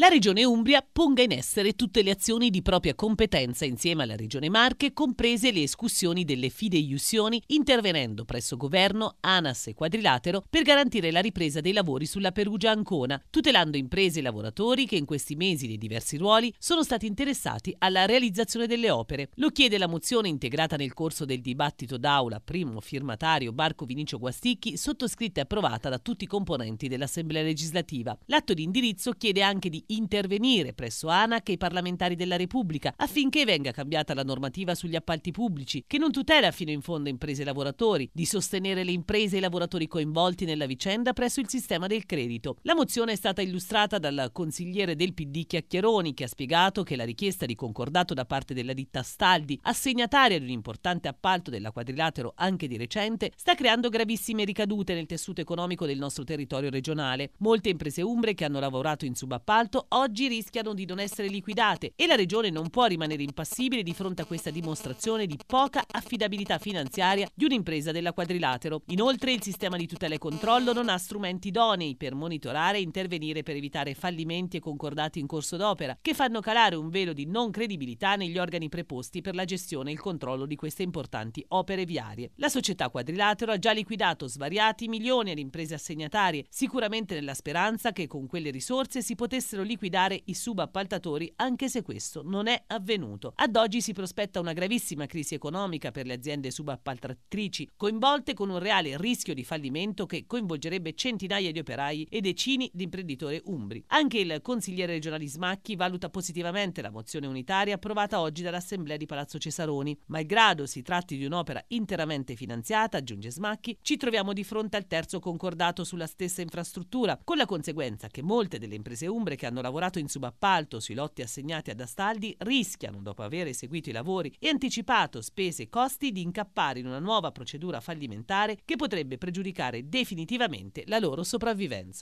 la Regione Umbria ponga in essere tutte le azioni di propria competenza insieme alla Regione Marche, comprese le escussioni delle fideiussioni, intervenendo presso Governo, ANAS e Quadrilatero per garantire la ripresa dei lavori sulla Perugia-Ancona, tutelando imprese e lavoratori che in questi mesi dei diversi ruoli sono stati interessati alla realizzazione delle opere. Lo chiede la mozione integrata nel corso del dibattito d'aula, primo firmatario Barco Vinicio Guasticchi, sottoscritta e approvata da tutti i componenti dell'Assemblea legislativa. L'atto di indirizzo chiede anche di intervenire presso ANAC e i parlamentari della Repubblica affinché venga cambiata la normativa sugli appalti pubblici, che non tutela fino in fondo imprese e lavoratori, di sostenere le imprese e i lavoratori coinvolti nella vicenda presso il sistema del credito. La mozione è stata illustrata dal consigliere del PD Chiacchieroni, che ha spiegato che la richiesta di concordato da parte della ditta Staldi, assegnataria di un importante appalto della quadrilatero anche di recente, sta creando gravissime ricadute nel tessuto economico del nostro territorio regionale. Molte imprese umbre che hanno lavorato in subappalto oggi rischiano di non essere liquidate e la Regione non può rimanere impassibile di fronte a questa dimostrazione di poca affidabilità finanziaria di un'impresa della Quadrilatero. Inoltre il sistema di tutela e controllo non ha strumenti idonei per monitorare e intervenire per evitare fallimenti e concordati in corso d'opera che fanno calare un velo di non credibilità negli organi preposti per la gestione e il controllo di queste importanti opere viarie. La società Quadrilatero ha già liquidato svariati milioni alle imprese assegnatarie, sicuramente nella speranza che con quelle risorse si potessero potessero liquidare i subappaltatori anche se questo non è avvenuto. Ad oggi si prospetta una gravissima crisi economica per le aziende subappaltatrici coinvolte con un reale rischio di fallimento che coinvolgerebbe centinaia di operai e decine di imprenditori umbri. Anche il consigliere regionale Smacchi valuta positivamente la mozione unitaria approvata oggi dall'Assemblea di Palazzo Cesaroni. Malgrado si tratti di un'opera interamente finanziata, aggiunge Smacchi, ci troviamo di fronte al terzo concordato sulla stessa infrastruttura, con la conseguenza che molte delle imprese umbre che hanno lavorato in subappalto sui lotti assegnati ad Astaldi rischiano, dopo aver eseguito i lavori e anticipato spese e costi, di incappare in una nuova procedura fallimentare che potrebbe pregiudicare definitivamente la loro sopravvivenza.